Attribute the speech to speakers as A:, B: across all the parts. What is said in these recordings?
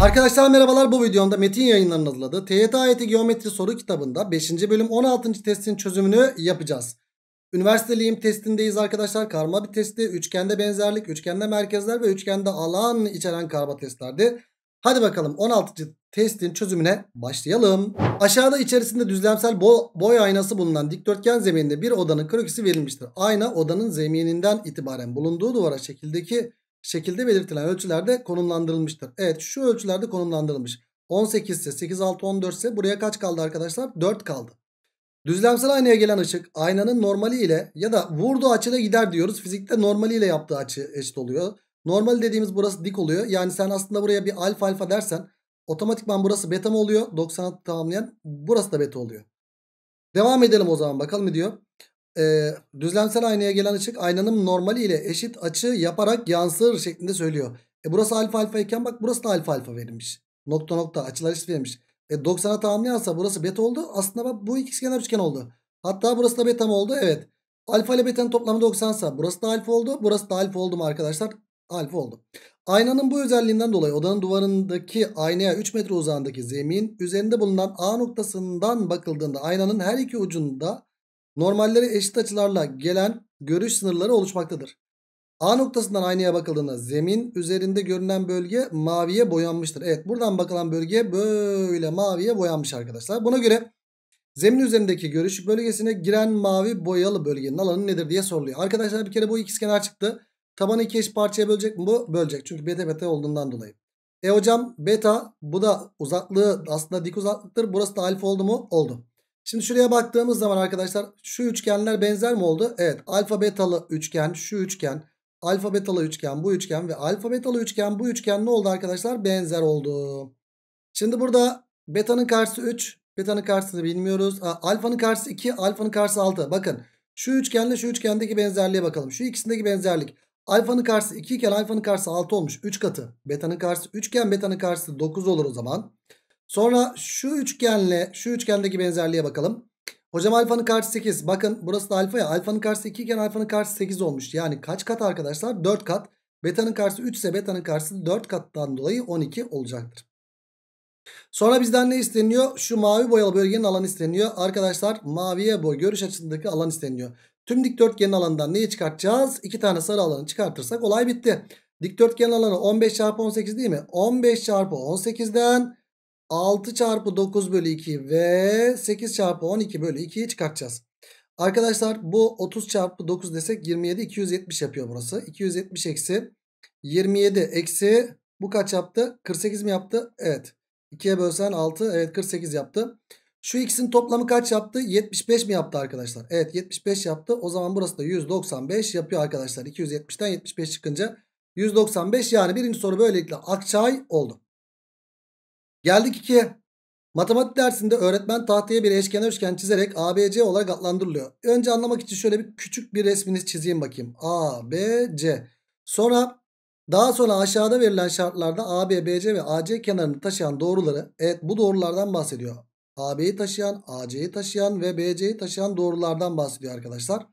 A: Arkadaşlar merhabalar bu videomda Metin yayınlarının hazırladığı TYT AYT Geometri soru kitabında 5. bölüm 16. testin çözümünü yapacağız. Üniversiteliğim testindeyiz arkadaşlar. Karma bir testi, üçgende benzerlik, üçgende merkezler ve üçgende alan içeren karma testlerdi. Hadi bakalım 16. testin çözümüne başlayalım. Aşağıda içerisinde düzlemsel bo boy aynası bulunan dikdörtgen zemininde bir odanın krokisi verilmiştir. Ayna odanın zemininden itibaren bulunduğu duvara şekildeki şekilde belirtilen ölçülerde konumlandırılmıştır. Evet şu ölçülerde konumlandırılmış. 18 ise 8, 6, 14 ise buraya kaç kaldı arkadaşlar? 4 kaldı. Düzlemsel aynaya gelen ışık aynanın normali ile ya da vurduğu açıyla gider diyoruz. Fizikte normali ile yaptığı açı eşit oluyor. Normal dediğimiz burası dik oluyor. Yani sen aslında buraya bir alfa alfa dersen otomatikman burası beta mı oluyor? 90'a tamamlayan burası da beta oluyor. Devam edelim o zaman bakalım diyor e, düzlemsel aynaya gelen ışık aynanın normali ile eşit açı yaparak yansır şeklinde söylüyor. E burası alfa alfa iken bak burası da alfa alfa verilmiş. Nokta nokta açılar eşit verilmiş. E 90'a tamamlayansa burası beta oldu. Aslında bak bu ikisi kenar üçgen oldu. Hatta burası da beta mı oldu? Evet. Alfa ile beta'nın toplamı 90'sa burası da alfa oldu. Burası da alfa oldu mu arkadaşlar? Alfa oldu. Aynanın bu özelliğinden dolayı odanın duvarındaki aynaya 3 metre uzağındaki zemin üzerinde bulunan A noktasından bakıldığında aynanın her iki ucunda normalleri eşit açılarla gelen görüş sınırları oluşmaktadır. A noktasından aynaya bakıldığında zemin üzerinde görünen bölge maviye boyanmıştır. Evet buradan bakılan bölge böyle maviye boyanmış arkadaşlar. Buna göre zemin üzerindeki görüş bölgesine giren mavi boyalı bölgenin alanı nedir diye soruluyor. Arkadaşlar bir kere bu ikizkenar çıktı. Tabanı iki eş parçaya bölecek mi bu? Bölecek. Çünkü beta beta olduğundan dolayı. E hocam beta bu da uzaklığı aslında dik uzaklıktır. Burası da alfa oldu mu? Oldu. Şimdi şuraya baktığımız zaman arkadaşlar şu üçgenler benzer mi oldu? Evet alfa betalı üçgen şu üçgen alfa betalı üçgen bu üçgen ve alfa betalı üçgen bu üçgen ne oldu arkadaşlar? Benzer oldu. Şimdi burada betanın karşısı 3 betanın karşısını bilmiyoruz. A, alfanın karşısı 2 alfanın karşısı 6 bakın şu üçgenle şu üçgendeki benzerliğe bakalım. Şu ikisindeki benzerlik. Alfanın karşısı 2 iken alfanın karşısı 6 olmuş. 3 katı. Betanın karşısı 3 iken betanın karşısı 9 olur o zaman. Sonra şu üçgenle şu üçgendeki benzerliğe bakalım. Hocam alfanın karşı 8. Bakın burası da alfa ya. Alfanın karşı 2 iken alfanın karşı 8 olmuş. Yani kaç kat arkadaşlar? 4 kat. Beta'nın karşı 3 ise beta'nın karşı 4 kattan dolayı 12 olacaktır. Sonra bizden ne isteniyor? Şu mavi boyalı bölgenin alanı isteniyor. Arkadaşlar maviye boy görüş açısındaki alan isteniyor. Tüm dikdörtgenin alanından neyi çıkartacağız? 2 tane sarı alanı çıkartırsak olay bitti. Dikdörtgen alanı 15 çarpı 18 değil mi? 15 çarpı 18'den 6 çarpı 9 bölü 2 ve 8 çarpı 12 bölü 2'yi çıkartacağız. Arkadaşlar bu 30 çarpı 9 desek 27 270 yapıyor burası. 270 eksi 27 eksi bu kaç yaptı? 48 mi yaptı? Evet. 2'ye bölsen 6 evet 48 yaptı. Şu ikisinin toplamı kaç yaptı? 75 mi yaptı arkadaşlar? Evet 75 yaptı. O zaman burası da 195 yapıyor arkadaşlar. 270'ten 75 çıkınca 195 yani birinci soru böylelikle Akçay oldu. Geldik ki Matematik dersinde öğretmen tahtaya bir eşkenar üçgen çizerek ABC olarak adlandırılıyor. Önce anlamak için şöyle bir küçük bir resminiz çizeyim bakayım. A, B, C. Sonra daha sonra aşağıda verilen şartlarda AB, BC ve AC kenarını taşıyan doğruları. Evet bu doğrulardan bahsediyor. AB'yi taşıyan, AC'yi taşıyan ve BC'yi taşıyan doğrulardan bahsediyor arkadaşlar.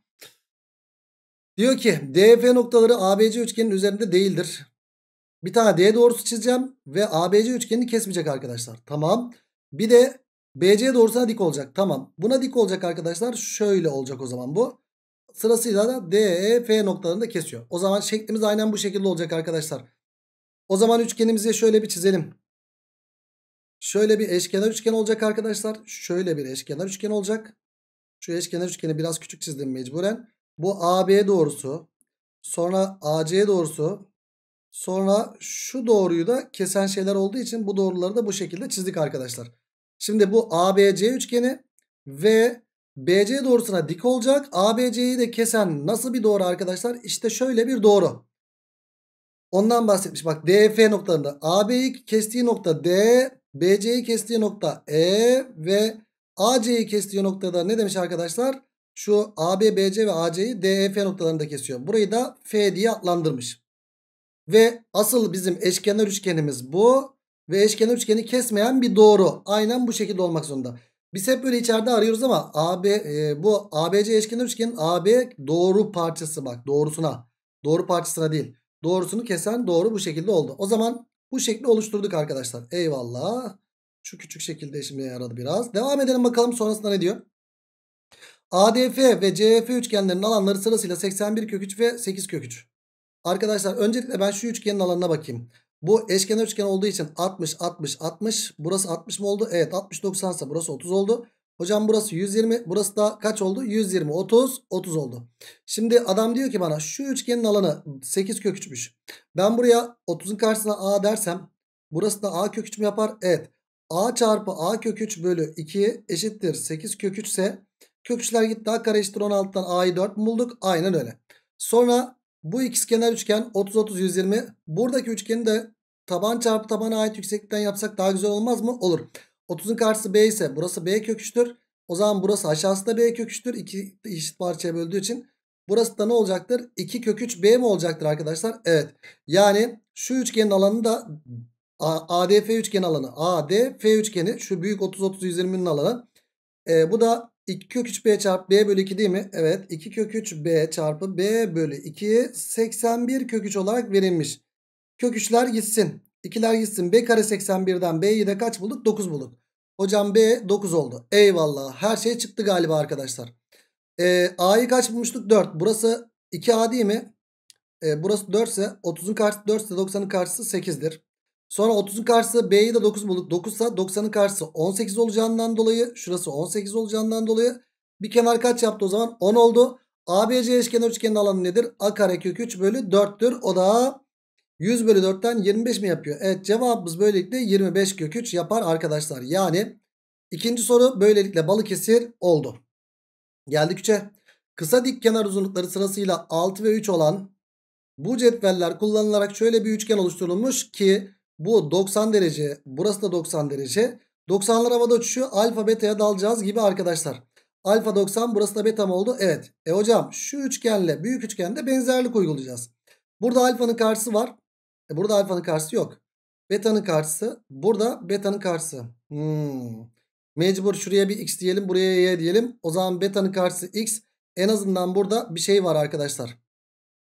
A: Diyor ki DF noktaları ABC üçgenin üzerinde değildir. Bir tane D doğrusu çizeceğim ve ABC üçgenini kesmeyecek arkadaşlar. Tamam. Bir de BC doğrusuna dik olacak. Tamam. Buna dik olacak arkadaşlar. Şöyle olacak o zaman bu. Sırasıyla da D, E, F noktalarını da kesiyor. O zaman şeklimiz aynen bu şekilde olacak arkadaşlar. O zaman üçgenimizi şöyle bir çizelim. Şöyle bir eşkenar üçgen olacak arkadaşlar. Şöyle bir eşkenar üçgen olacak. Şu eşkenar üçgeni biraz küçük çizdim mecburen. Bu AB doğrusu. Sonra AC doğrusu. Sonra şu doğruyu da kesen şeyler olduğu için bu doğruları da bu şekilde çizdik arkadaşlar. Şimdi bu ABC üçgeni ve BC doğrusuna dik olacak. ABC'yi de kesen nasıl bir doğru arkadaşlar? İşte şöyle bir doğru. Ondan bahsetmiş. Bak DF noktalarında AB'yi kestiği nokta D, BC'yi kestiği nokta E ve AC'yi kestiği noktada ne demiş arkadaşlar? Şu AB, BC ve AC'yi DEF noktalarında kesiyor. Burayı da F diye adlandırmış. Ve asıl bizim eşkenar üçgenimiz bu. Ve eşkenar üçgeni kesmeyen bir doğru. Aynen bu şekilde olmak zorunda. Biz hep böyle içeride arıyoruz ama AB e, bu ABC eşkenar üçgenin AB doğru parçası bak doğrusuna. Doğru parçasına değil. Doğrusunu kesen doğru bu şekilde oldu. O zaman bu şekli oluşturduk arkadaşlar. Eyvallah. Şu küçük şekilde işime yaradı biraz. Devam edelim bakalım sonrasında ne diyor? ADF ve CF üçgenlerinin alanları sırasıyla 81 kök 3 ve 8 kök 3. Arkadaşlar öncelikle ben şu üçgenin alanına bakayım. Bu eşkenar üçgen olduğu için 60, 60, 60. Burası 60 mı oldu? Evet 60, 90 ise burası 30 oldu. Hocam burası 120. Burası da kaç oldu? 120, 30, 30 oldu. Şimdi adam diyor ki bana şu üçgenin alanı 8 kök 3'müş. Ben buraya 30'un karşısına A dersem burası da A kök 3 mü yapar? Evet. A çarpı A kök 3 bölü 2 eşittir 8 kök 3 ise kök 3'ler gitti. A kare eşittir 16'dan A'yı 4 bulduk? Aynen öyle. Sonra bu ikizkenar üçgen 30 30 120. Buradaki üçgeni de taban çarpı tabana ait yükseklikten yapsak daha güzel olmaz mı? Olur. 30'un karşısı B ise burası B kök O zaman burası aşağısı da B kök İki eşit parçaya böldüğü için. Burası da ne olacaktır? 2 kök 3 B mi olacaktır arkadaşlar? Evet. Yani şu üçgenin alanı da ADF üçgen alanı. ADF üçgeni şu büyük 30 30 120'nin alanı. E, bu da 2 kök 3b çarpı b bölü 2 değil mi? Evet 2 kök 3b çarpı b bölü 2 81 kök 3 olarak verilmiş. Kök 3'ler gitsin. 2'ler gitsin. b kare 81'den b'yi de kaç bulduk? 9 bulduk. Hocam b 9 oldu. Eyvallah her şey çıktı galiba arkadaşlar. Ee, a'yı kaç bulmuştuk? 4. Burası 2a değil mi? Ee, burası 4 ise 30'un karşısı 4 ise 90'ın karşısı 8'dir. Sonra 30'un karşısı B'yi de 9 bulduk. 9 ise 90'ın karşısı 18 olacağından dolayı şurası 18 olacağından dolayı bir kenar kaç yaptı o zaman? 10 oldu. ABC eşkenar üçgenin alanı nedir? A kare kök 3 bölü 4'tür. O da 100 bölü 4'ten 25 mi yapıyor? Evet cevabımız böylelikle 25 kök 3 yapar arkadaşlar. Yani ikinci soru böylelikle Balıkesir oldu. Geldik 3'e. Kısa dik kenar uzunlukları sırasıyla 6 ve 3 olan bu cetveller kullanılarak şöyle bir üçgen oluşturulmuş ki bu 90 derece. Burası da 90 derece. 90'lar havada uçuşuyor. Alfa beta'ya dalacağız gibi arkadaşlar. Alfa 90 burası da beta mı oldu? Evet. E hocam şu üçgenle büyük üçgende benzerlik uygulayacağız. Burada alfanın karşısı var. E burada alfanın karşısı yok. Beta'nın karşısı. Burada beta'nın karşısı. Hmm. Mecbur şuraya bir x diyelim. Buraya y diyelim. O zaman beta'nın karşısı x. En azından burada bir şey var arkadaşlar.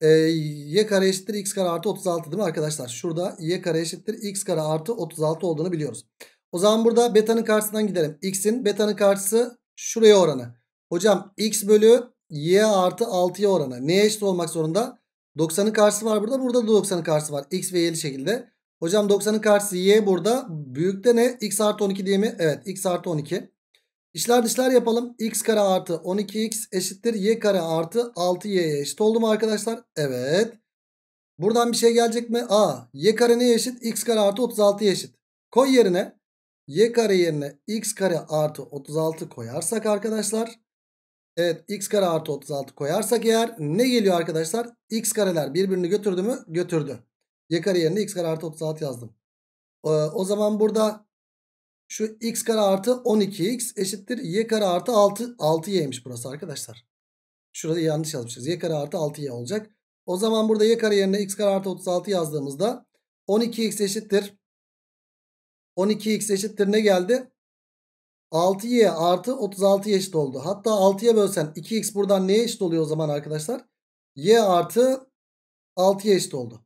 A: E, y kare eşittir x kare artı 36 değil mi arkadaşlar? Şurada y kare eşittir x kare artı 36 olduğunu biliyoruz. O zaman burada beta'nın karşısından gidelim. x'in beta'nın karşısı şuraya oranı. Hocam x bölü y artı 6'ya oranı. Neye eşit olmak zorunda? 90'ın karşısı var burada. Burada da 90'ın karşısı var. X ve y'li şekilde. Hocam 90'ın karşısı y burada. Büyükte ne? X artı 12 değil mi? Evet x artı 12. İşler dışlar yapalım. x kare artı 12x eşittir y kare artı 6y'ye eşit oldu mu arkadaşlar? Evet. Buradan bir şey gelecek mi? A. Y kare neye eşit? X kare artı 36'ya eşit. Koy yerine. Y kare yerine x kare artı 36 koyarsak arkadaşlar. Evet x kare artı 36 koyarsak eğer ne geliyor arkadaşlar? X kareler birbirini götürdü mü? Götürdü. Y kare yerine x kare artı 36 yazdım. Ee, o zaman burada şu x kare artı 12x eşittir y kare artı 6, 6y'ymiş burası arkadaşlar. Şurada yanlış yazmışız. y kare artı 6y olacak. O zaman burada y kare yerine x kare artı 36 yazdığımızda 12x eşittir. 12x eşittir ne geldi? 6y artı 36 eşit oldu. Hatta 6'ya bölsen 2x buradan neye eşit oluyor o zaman arkadaşlar? y artı 6'ya eşit oldu.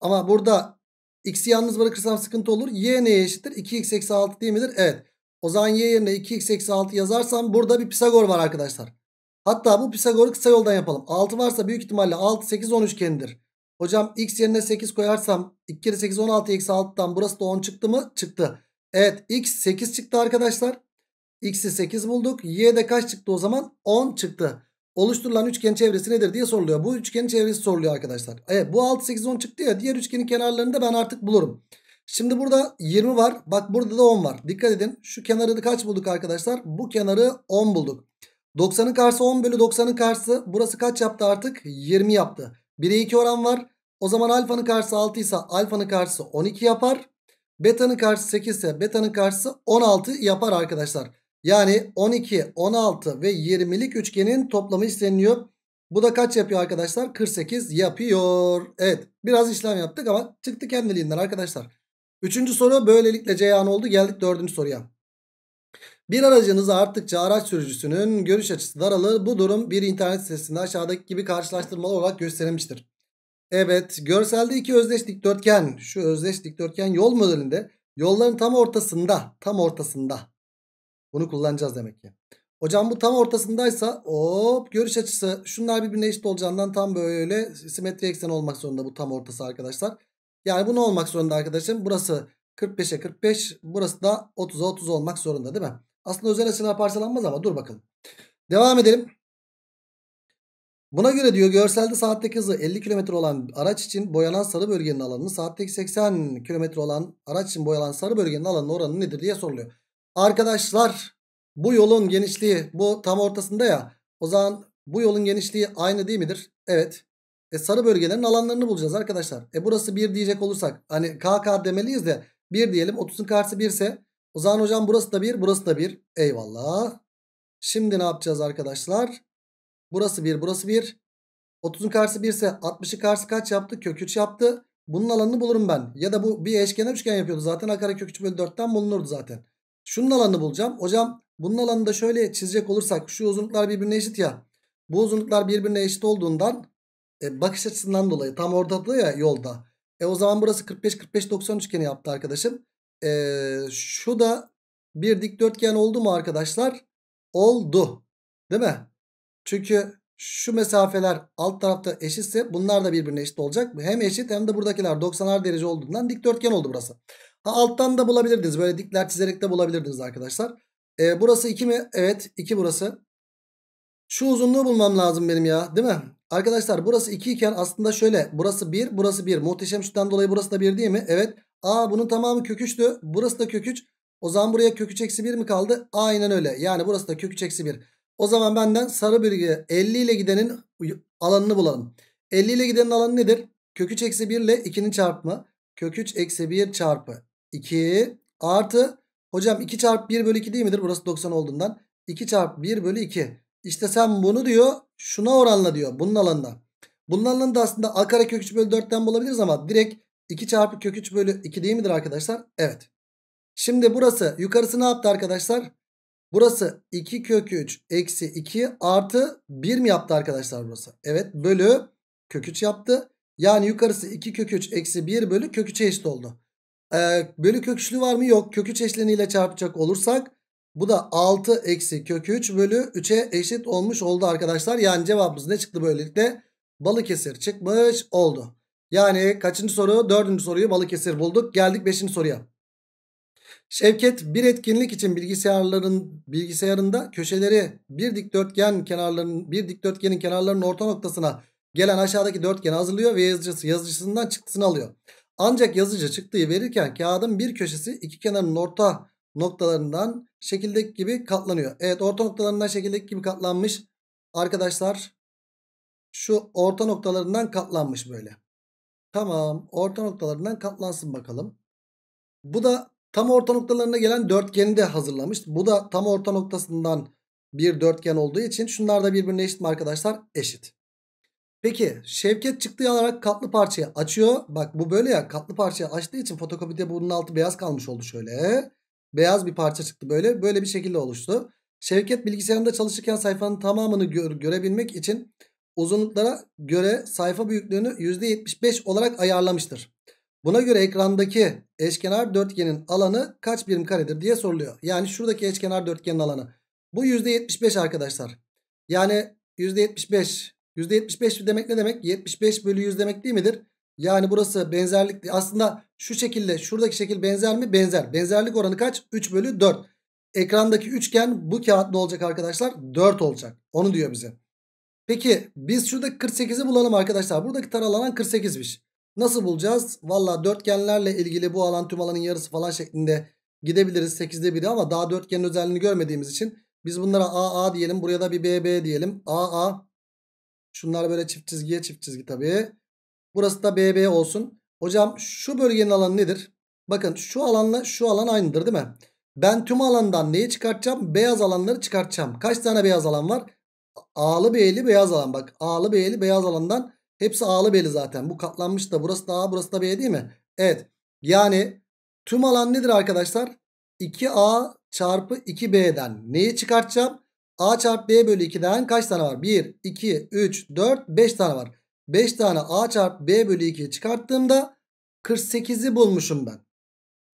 A: Ama burada X'i yalnız bırakırsam sıkıntı olur. Y neye eşittir? 2x eksi 6 değil midir? Evet. O zaman y yerine 2x eksi 6 yazarsam burada bir Pisagor var arkadaşlar. Hatta bu Pisagor'u kısa yoldan yapalım. 6 varsa büyük ihtimalle 6, 8, 13 üçgenidir. Hocam x yerine 8 koyarsam 2 kere 8, 16 eksi 6'dan burası da 10 çıktı mı? Çıktı. Evet x 8 çıktı arkadaşlar. X'i 8 bulduk. Y de kaç çıktı o zaman? 10 çıktı oluşturulan üçgen çevresi nedir diye soruluyor. Bu üçgenin çevresi soruluyor arkadaşlar. Evet bu 6 8 10 çıktı ya diğer üçgenin kenarlarını da ben artık bulurum. Şimdi burada 20 var. Bak burada da 10 var. Dikkat edin. Şu kenarı da kaç bulduk arkadaşlar? Bu kenarı 10 bulduk. 90'ın karşısı 10 bölü 90'ın karşısı. Burası kaç yaptı artık? 20 yaptı. 1'e 2 oran var. O zaman alfanın karşısı 6 ise alfanın karşısı 12 yapar. Beta'nın karşısı 8 ise beta'nın karşısı 16 yapar arkadaşlar. Yani 12, 16 ve 20'lik üçgenin toplamı isteniyor. Bu da kaç yapıyor arkadaşlar? 48 yapıyor. Evet biraz işlem yaptık ama çıktı kendiliğinden arkadaşlar. Üçüncü soru böylelikle ceyan oldu. Geldik dördüncü soruya. Bir aracınız arttıkça araç sürücüsünün görüş açısı daralır. Bu durum bir internet sitesinde aşağıdaki gibi karşılaştırmalı olarak gösterilmiştir. Evet görselde iki özdeş dikdörtgen şu özdeş dikdörtgen yol modelinde yolların tam ortasında tam ortasında bunu kullanacağız demek ki. Hocam bu tam ortasındaysa hop görüş açısı şunlar birbirine eşit olacağından tam böyle simetri ekseni olmak zorunda bu tam ortası arkadaşlar. Yani bu ne olmak zorunda arkadaşım? Burası 45'e 45 burası da 30'a 30 olmak zorunda değil mi? Aslında özel açılar parçalanmaz ama dur bakalım. Devam edelim. Buna göre diyor görselde saatteki hızı 50 km olan araç için boyanan sarı bölgenin alanını saatteki 80 km olan araç için boyanan sarı bölgenin alanının oranı nedir diye soruluyor. Arkadaşlar bu yolun genişliği bu tam ortasında ya. O zaman bu yolun genişliği aynı değil midir? Evet. E sarı bölgelerin alanlarını bulacağız arkadaşlar. E burası 1 diyecek olursak hani KK demeliyiz de 1 diyelim 30'un karşısı 1 ise o zaman hocam burası da 1 burası da 1. Eyvallah. Şimdi ne yapacağız arkadaşlar? Burası 1 burası 1. 30'un karşısı 1 ise 60'ı karşı kaç yaptı? Kök 3 yaptı. Bunun alanını bulurum ben. Ya da bu bir eşkenar üçgen yapıyordu zaten. A kare kök 3 bölü 4'ten bulunurdu zaten. Şunun alanını bulacağım. Hocam bunun alanını da şöyle çizecek olursak şu uzunluklar birbirine eşit ya. Bu uzunluklar birbirine eşit olduğundan e, bakış açısından dolayı tam ortada ya yolda. E o zaman burası 45-45-90 üçgeni yaptı arkadaşım. E, şu da bir dikdörtgen oldu mu arkadaşlar? Oldu. Değil mi? Çünkü şu mesafeler alt tarafta eşitse bunlar da birbirine eşit olacak. Hem eşit hem de buradakiler 90'ar derece olduğundan dikdörtgen oldu burası. Ha alttan da bulabilirdiniz. Böyle dikler çizerek de bulabilirdiniz arkadaşlar. E, burası 2 mi? Evet 2 burası. Şu uzunluğu bulmam lazım benim ya değil mi? Arkadaşlar burası 2 iken aslında şöyle burası 1 burası 1 muhteşem şuttan dolayı burası da 1 değil mi? Evet. Aa bunun tamamı kök 3'tü burası da kök 3. O zaman buraya kök 3 eksi 1 mi kaldı? Aynen öyle yani burası da kök 3 eksi 1. O zaman benden sarı bölge 50 ile gidenin alanını bulalım. 50 ile gidenin alanı nedir? Kök 3 eksi 1 ile 2'nin çarpımı. Kök 3 eksi 1 çarpı 2 artı hocam 2 çarpı 1 bölü 2 değil midir? Burası 90 olduğundan. 2 çarpı 1 bölü 2. İşte sen bunu diyor şuna oranla diyor bunun alanına. Bunun alanını aslında a kare kök 3 bölü 4'ten bulabiliriz ama direkt 2 çarpı kök 3 bölü 2 değil midir arkadaşlar? Evet. Şimdi burası yukarısı ne yaptı arkadaşlar? Burası 2 kök 3 eksi 2 artı 1 mi yaptı arkadaşlar burası? Evet bölü kök 3 yaptı. Yani yukarısı 2 kök 3 eksi 1 bölü kök 3'e eşit oldu. Ee, bölü üçlü var mı? Yok. Kökü çeşitleniyle çarpacak olursak bu da 6 eksi kök 3 bölü 3'e eşit olmuş oldu arkadaşlar. Yani cevabımız ne çıktı böylelikle? Balıkesir çıkmış oldu. Yani kaçıncı soru? Dördüncü soruyu Balıkesir bulduk. Geldik beşinci soruya. Şevket bir etkinlik için bilgisayarların bilgisayarında köşeleri bir dikdörtgen kenarların bir dikdörtgenin kenarlarının orta noktasına gelen aşağıdaki dörtgeni hazırlıyor ve yazıcısı yazıcısından çıktısını alıyor. Ancak yazıcı çıktığı verirken kağıdın bir köşesi iki kenarın orta noktalarından şekildeki gibi katlanıyor. Evet orta noktalarından şekildeki gibi katlanmış. Arkadaşlar şu orta noktalarından katlanmış böyle. Tamam orta noktalarından katlansın bakalım. Bu da tam orta noktalarına gelen dörtgeni de hazırlamış. Bu da tam orta noktasından bir dörtgen olduğu için şunlar da birbirine eşit mi arkadaşlar? Eşit. Peki Şevket çıktığı olarak katlı parçayı açıyor. Bak bu böyle ya katlı parçayı açtığı için fotokopide bunun altı beyaz kalmış oldu şöyle. Beyaz bir parça çıktı böyle. Böyle bir şekilde oluştu. Şevket bilgisayarında çalışırken sayfanın tamamını gö görebilmek için uzunluklara göre sayfa büyüklüğünü %75 olarak ayarlamıştır. Buna göre ekrandaki eşkenar dörtgenin alanı kaç birim karedir diye soruluyor. Yani şuradaki eşkenar dörtgenin alanı. Bu %75 arkadaşlar. Yani %75 %75 demek ne demek? 75 bölü 100 demek değil midir? Yani burası benzerlik aslında şu şekilde şuradaki şekil benzer mi? Benzer. Benzerlik oranı kaç? 3 bölü 4. Ekrandaki üçgen bu kağıt ne olacak arkadaşlar? 4 olacak. Onu diyor bize. Peki biz şuradaki 48'i bulalım arkadaşlar. Buradaki taralanan 48'miş. Nasıl bulacağız? Valla dörtgenlerle ilgili bu alan tüm alanın yarısı falan şeklinde gidebiliriz 8'de 1'i ama daha dörtgenin özelliğini görmediğimiz için biz bunlara AA diyelim. Buraya da bir BB diyelim. AA Şunlar böyle çift çizgiye çift çizgi tabii. Burası da BB olsun. Hocam şu bölgenin alanı nedir? Bakın şu alanla şu alan aynıdır değil mi? Ben tüm alandan neyi çıkartacağım? Beyaz alanları çıkartacağım. Kaç tane beyaz alan var? A'lı B'li beyaz alan. Bak A'lı B'li beyaz alandan hepsi A'lı B'li zaten. Bu katlanmış da burası da A burası da B değil mi? Evet. Yani tüm alan nedir arkadaşlar? 2A çarpı 2B'den neyi çıkartacağım? A çarpı B bölü 2'den kaç tane var? 1, 2, 3, 4, 5 tane var. 5 tane A çarpı B bölü 2'yi çıkarttığımda 48'i bulmuşum ben.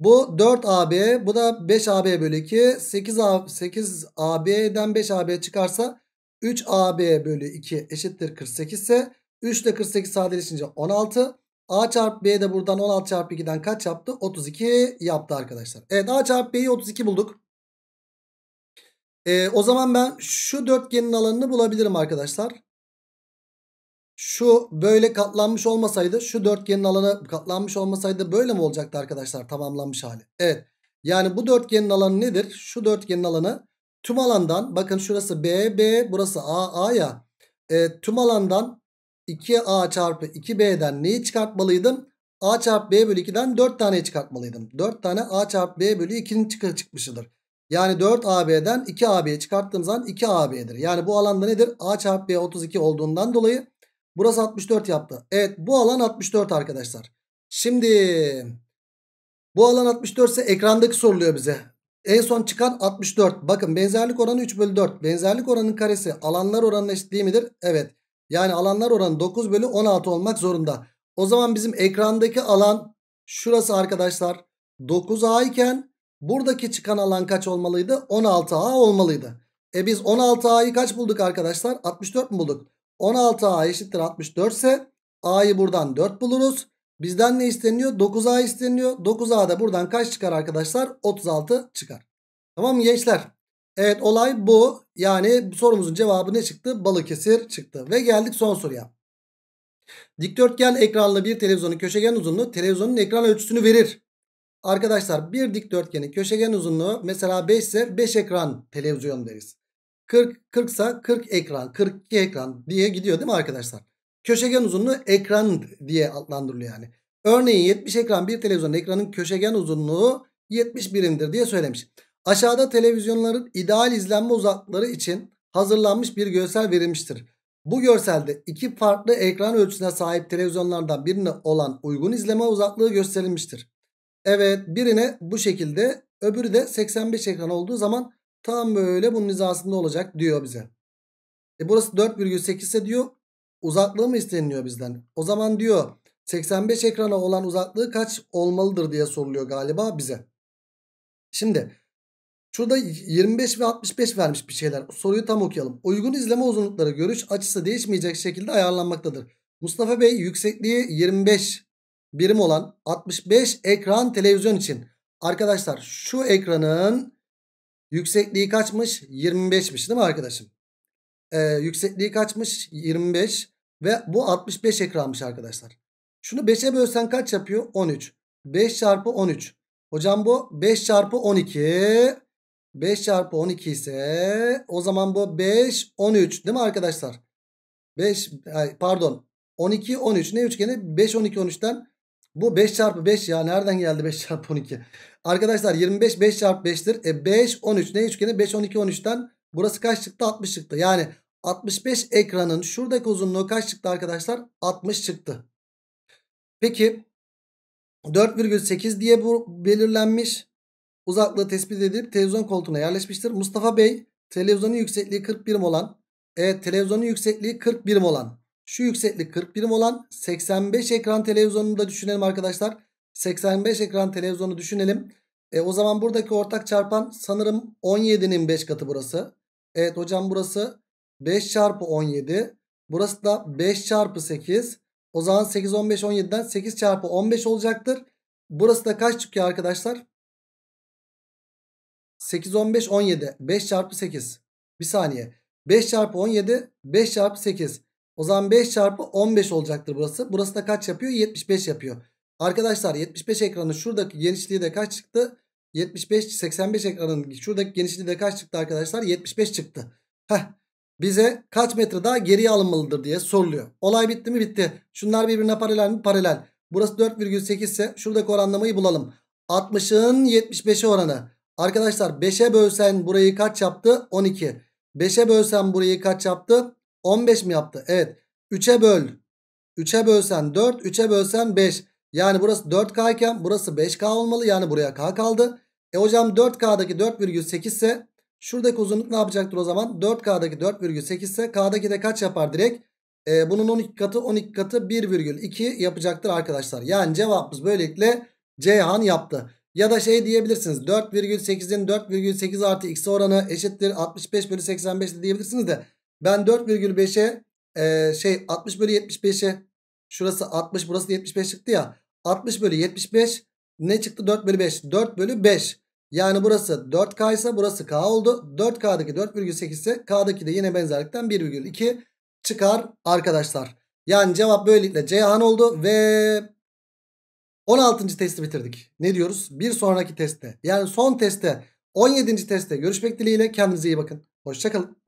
A: Bu 4AB bu da 5AB bölü 2. 8A, 8AB'den 5AB çıkarsa 3AB bölü 2 eşittir 48 ise 3 ile 48 sadeleşince 16. A çarpı B de buradan 16 çarpı 2'den kaç yaptı? 32 yaptı arkadaşlar. Evet A çarpı B'yi 32 bulduk. E, o zaman ben şu dörtgenin alanını bulabilirim arkadaşlar. Şu böyle katlanmış olmasaydı şu dörtgenin alanı katlanmış olmasaydı böyle mi olacaktı arkadaşlar tamamlanmış hali? Evet. Yani bu dörtgenin alanı nedir? Şu dörtgenin alanı tüm alandan bakın şurası B, B burası A, A ya. E, tüm alandan 2A çarpı 2B'den neyi çıkartmalıydım? A çarpı B bölü 2'den 4 tane çıkartmalıydım. 4 tane A çarpı B bölü 2'nin çıkmışıdır. Yani 4 AB'den 2 AB'yi çıkarttığım zaman 2 AB'dir. Yani bu alanda nedir? A çarpı B 32 olduğundan dolayı burası 64 yaptı. Evet bu alan 64 arkadaşlar. Şimdi bu alan 64 ise ekrandaki soruluyor bize. En son çıkan 64. Bakın benzerlik oranı 3 bölü 4. Benzerlik oranının karesi alanlar eşit değil midir? Evet. Yani alanlar oranı 9 bölü 16 olmak zorunda. O zaman bizim ekrandaki alan şurası arkadaşlar 9A iken Buradaki çıkan alan kaç olmalıydı? 16A olmalıydı. E biz 16A'yı kaç bulduk arkadaşlar? 64 mu bulduk? 16A eşittir 64 ise A'yı buradan 4 buluruz. Bizden ne isteniyor? 9A isteniyor. 9A da buradan kaç çıkar arkadaşlar? 36 çıkar. Tamam mı gençler? Evet olay bu. Yani sorumuzun cevabı ne çıktı? Balıkesir çıktı. Ve geldik son soruya. Dikdörtgen ekranlı bir televizyonun köşegen uzunluğu televizyonun ekran ölçüsünü verir. Arkadaşlar bir dikdörtgenin köşegen uzunluğu mesela 5 ise 5 ekran televizyon deriz. 40 40 ise 40 ekran, 42 ekran diye gidiyor değil mi arkadaşlar? Köşegen uzunluğu ekran diye adlandırılıyor yani. Örneğin 70 ekran bir televizyon ekranın köşegen uzunluğu 70 birimdir diye söylemiş. Aşağıda televizyonların ideal izlenme uzaklıkları için hazırlanmış bir görsel verilmiştir. Bu görselde iki farklı ekran ölçüsüne sahip televizyonlardan birine olan uygun izleme uzaklığı gösterilmiştir. Evet birine bu şekilde öbürü de 85 ekran olduğu zaman tam böyle bunun hizasında olacak diyor bize. E burası 4,8 ise diyor uzaklığı mı isteniliyor bizden? O zaman diyor 85 ekrana olan uzaklığı kaç olmalıdır diye soruluyor galiba bize. Şimdi şurada 25 ve 65 vermiş bir şeyler. Soruyu tam okuyalım. Uygun izleme uzunlukları görüş açısı değişmeyecek şekilde ayarlanmaktadır. Mustafa Bey yüksekliği 25 birim olan 65 ekran televizyon için. Arkadaşlar şu ekranın yüksekliği kaçmış? 25'miş değil mi arkadaşım? Ee, yüksekliği kaçmış? 25 ve bu 65 ekranmış arkadaşlar. Şunu 5'e bölsen kaç yapıyor? 13. 5 çarpı 13. Hocam bu 5 çarpı 12. 5 çarpı 12 ise o zaman bu 5 13 değil mi arkadaşlar? 5 pardon 12 13 ne üçgeni? 5 12 13'ten bu 5 çarpı 5 ya. Nereden geldi 5 çarpı 12? Arkadaşlar 25 5 çarpı 5'tir. E 5 13 ne üçgeni? 5 12 13'ten burası kaç çıktı? 60 çıktı. Yani 65 ekranın şuradaki uzunluğu kaç çıktı arkadaşlar? 60 çıktı. Peki 4,8 diye bu belirlenmiş. Uzaklığı tespit edip televizyon koltuğuna yerleşmiştir. Mustafa Bey televizyonun yüksekliği 40 birim olan. e televizyonun yüksekliği 40 birim olan. Şu yükseklik 40 birim olan 85 ekran televizyonunu da düşünelim arkadaşlar. 85 ekran televizyonu düşünelim. E, o zaman buradaki ortak çarpan sanırım 17'nin 5 katı burası. Evet hocam burası 5 çarpı 17. Burası da 5 çarpı 8. O zaman 8, 15, 17'den 8 çarpı 15 olacaktır. Burası da kaç çıkıyor arkadaşlar? 8, 15, 17. 5 çarpı 8. Bir saniye. 5 çarpı 17, 5 çarpı 8. O zaman 5 çarpı 15 olacaktır burası. Burası da kaç yapıyor? 75 yapıyor. Arkadaşlar 75 ekranın şuradaki genişliği de kaç çıktı? 75 85 ekranın şuradaki genişliği de kaç çıktı arkadaşlar? 75 çıktı. Heh. Bize kaç metre daha geriye alınmalıdır diye soruluyor. Olay bitti mi? Bitti. Şunlar birbirine paralel mi? Paralel. Burası 4,8 ise şuradaki oranlamayı bulalım. 60'ın 75'e oranı. Arkadaşlar 5'e bölsen burayı kaç yaptı? 12. 5'e bölsen burayı kaç yaptı? 15 mi yaptı? Evet. 3'e böl. 3'e bölsen 4, 3'e bölsen 5. Yani burası 4K iken burası 5K olmalı. Yani buraya K kaldı. E hocam 4K'daki 4,8 ise şuradaki uzunluk ne yapacaktır o zaman? 4K'daki 4,8 ise K'daki de kaç yapar direkt? E, bunun 12 katı 12 katı 1,2 yapacaktır arkadaşlar. Yani cevabımız böylelikle Ceyhan yaptı. Ya da şey diyebilirsiniz 4,8'in 4,8 artı x oranı eşittir 65 bölü 85 de diyebilirsiniz de ben 4,5'e e, şey 60 bölü 75'e şurası 60 burası da 75 çıktı ya. 60 bölü 75 ne çıktı? 4 bölü 5. 4 bölü 5. Yani burası 4K ise burası K oldu. 4K'daki 4,8 ise K'daki de yine benzerlikten 1,2 çıkar arkadaşlar. Yani cevap böylelikle Ceyhan oldu ve 16. testi bitirdik. Ne diyoruz? Bir sonraki testte yani son testte 17. testte görüşmek dileğiyle kendinize iyi bakın. Hoşçakalın.